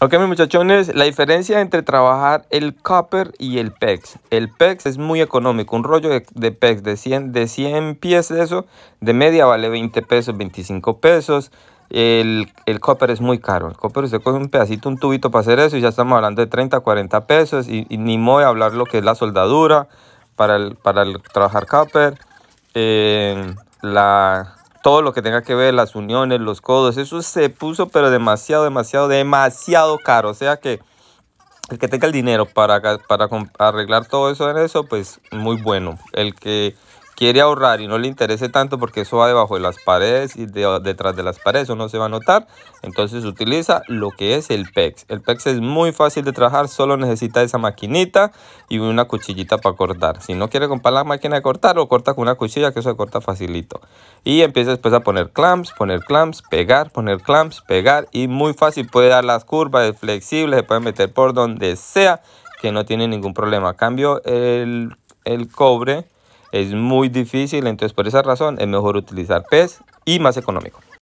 Ok, mis muchachones, la diferencia entre trabajar el copper y el PEX. El PEX es muy económico, un rollo de, PEX de 100, e de 100 pies de eso, de media vale 20 pesos, 25 pesos. El, copper es muy caro. El copper se coge un pedacito, un tubito para hacer eso y ya estamos hablando de 30, 40 pesos. Y, ni modo de hablar lo que es la soldadura para, para trabajar copper. Eh, la, todo lo que tenga que ver las uniones, los codos, eso se puso pero demasiado, demasiado, demasiado caro. O sea que el que tenga el dinero para, para arreglar todo eso en eso, pues muy bueno. El que quiere ahorrar y no le interese tanto porque eso va debajo de las paredes y detrás de las paredes, eso no se va a notar. Entonces utiliza lo que es el PEX. El PEX es muy fácil de trabajar, solo necesita esa maquinita y una cuchillita para cortar. Si no quiere comprar la máquina de cortar, lo corta con una cuchilla que eso se corta facilito. Y empieza después a poner clamps, poner clamps, pegar, poner clamps, pegar y muy fácil puede dar las curvas, es flexible, se puede meter por donde sea que no tiene ningún problema. cambio el, el cobre es muy difícil, entonces por esa razón es mejor utilizar pez y más económico.